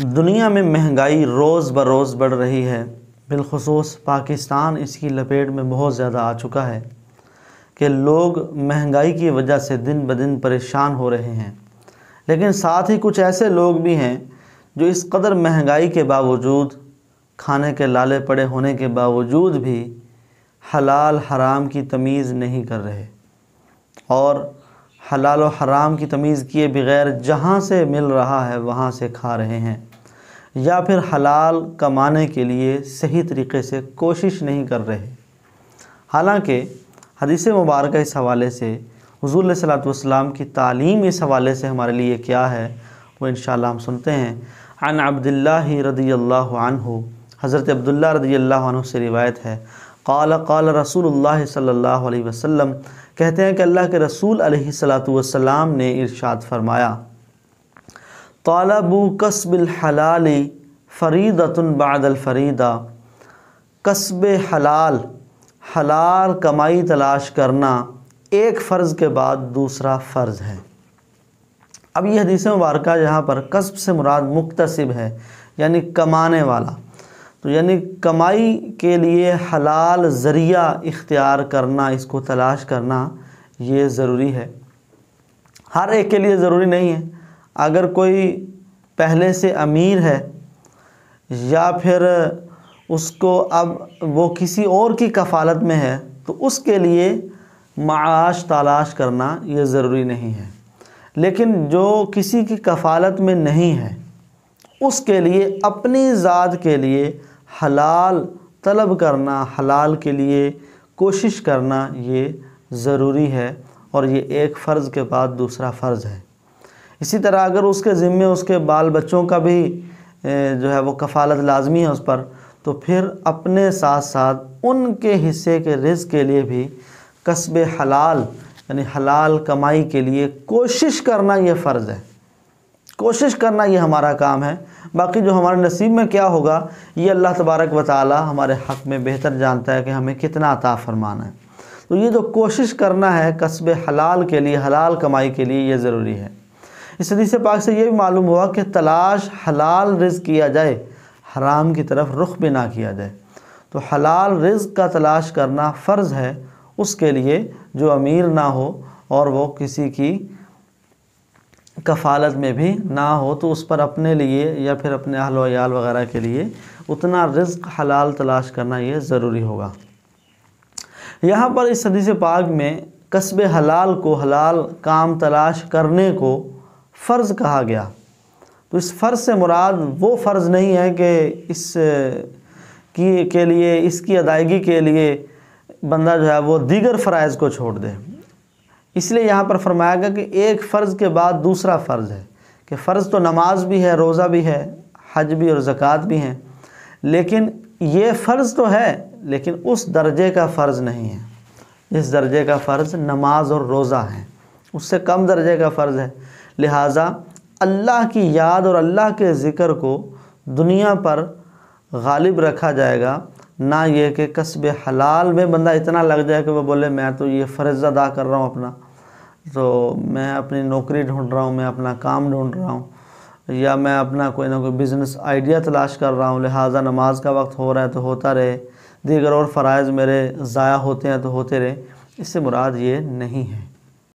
दुनिया में महंगाई रोज़ बरोज़ बढ़ रही है बिलखसूस पाकिस्तान इसकी लपेट में बहुत ज़्यादा आ चुका है कि लोग महंगाई की वजह से दिन ब दिन परेशान हो रहे हैं लेकिन साथ ही कुछ ऐसे लोग भी हैं जो इस कदर महंगाई के बावजूद खाने के लाले पड़े होने के बावजूद भी हलाल हराम की तमीज़ नहीं कर रहे और हलाल और हराम की तमीज़ किए बगैर जहाँ से मिल रहा है वहाँ से खा रहे हैं या फिर हलाल कमाने के लिए सही तरीके से कोशिश नहीं कर रहे हालांकि हदीस मुबारक इस हवाले से हजूल सलाम की तालीम इस हवाले से हमारे लिए क्या है वो इन हम सुनते हैं अन अब्दुल्ला रदी अल्लाह हज़रत अब्दुल्ला रदी अल्लाह से रिवायत है काल काल रसूल सल्ला वसम कहते हैं कि अल्लाह के रसूल सलातम ने इरशाद फरमाया तलबू कस्बिल हलाली फ़रीदतन फरीदा कस्ब हलाल हलाल कमाई तलाश करना एक फ़र्ज़ के बाद दूसरा फ़र्ज़ है अब यह हदीस मुबारक यहाँ पर कस्ब से मुराद मुख्तसब है यानी कमाने वाला तो यानी कमाई के लिए हलाल ज़रिया इख्तियार करना इसको तलाश करना ये ज़रूरी है हर एक के लिए ज़रूरी नहीं है अगर कोई पहले से अमीर है या फिर उसको अब वो किसी और की कफ़ालत में है तो उसके लिए माश तलाश करना ये ज़रूरी नहीं है लेकिन जो किसी की कफ़ालत में नहीं है उसके लिए अपनी ज़ात के लिए हलाल तलब करना हलाल के लिए कोशिश करना ये ज़रूरी है और ये एक फ़र्ज़ के बाद दूसरा फ़र्ज़ है इसी तरह अगर उसके ज़िम्मे उसके बाल बच्चों का भी जो है वो कफ़ालत लाजमी है उस पर तो फिर अपने साथ साथ उनके हिस्से के रिज़ के लिए भी कस्ब हलाल यानी हलाल कमाई के लिए कोशिश करना ये फ़र्ज़ है कोशिश करना ये हमारा काम है बाकी जो हमारे नसीब में क्या होगा ये अल्लाह तबारक व ताली हमारे हक़ में बेहतर जानता है कि हमें कितना अता फ़रमाना है तो ये जो कोशिश करना है कस्ब हलाल के लिए हलाल कमाई के लिए ये ज़रूरी है इस हदीस पाक से ये भी मालूम हुआ कि तलाश हलाल रिज किया जाए हराम की तरफ रुख भी ना किया जाए तो हलाल रिज का तलाश करना फ़र्ज़ है उसके लिए जो अमीर ना हो और वो किसी की कफ़ालत में भी ना हो तो उस पर अपने लिए या फिर अपने अहल वगैरह के लिए उतना रिज्क हलाल तलाश करना ये ज़रूरी होगा यहाँ पर इस सदी से पाक में कस्ब हलाल को हलाल काम तलाश करने को फ़र्ज़ कहा गया तो इस फ़र्ज़ से मुराद वो फ़र्ज़ नहीं है कि इस की के लिए इसकी अदायगी के लिए बंदा जो है वो दीगर फ़रज़ को छोड़ दे इसलिए यहाँ पर फरमाया गया कि एक फ़र्ज़ के बाद दूसरा फ़र्ज़ है कि फ़र्ज़ तो नमाज भी है रोज़ा भी है हज भी और ज़क़़त भी हैं लेकिन ये फ़र्ज़ तो है लेकिन उस दर्जे का फ़र्ज़ नहीं है इस दर्जे का फ़र्ज़ नमाज और रोज़ा है उससे कम दर्जे का फ़र्ज़ है लिहाजा अल्लाह की याद और अल्लाह के ज़िक्र को दुनिया पर गालिब रखा जाएगा ना ये कि कस्ब हलाल में बंदा इतना लग जाए कि वो बोले मैं तो ये फ़र्ज़ अदा कर रहा हूँ अपना तो मैं अपनी नौकरी ढूंढ रहा हूँ मैं अपना काम ढूंढ रहा हूँ या मैं अपना कोई ना कोई बिज़नेस आइडिया तलाश कर रहा हूँ लिहाजा नमाज का वक्त हो रहा है तो होता रहे दीगर और फ़रज़ मेरे ज़ाया होते हैं तो होते रहे इससे मुराद ये नहीं है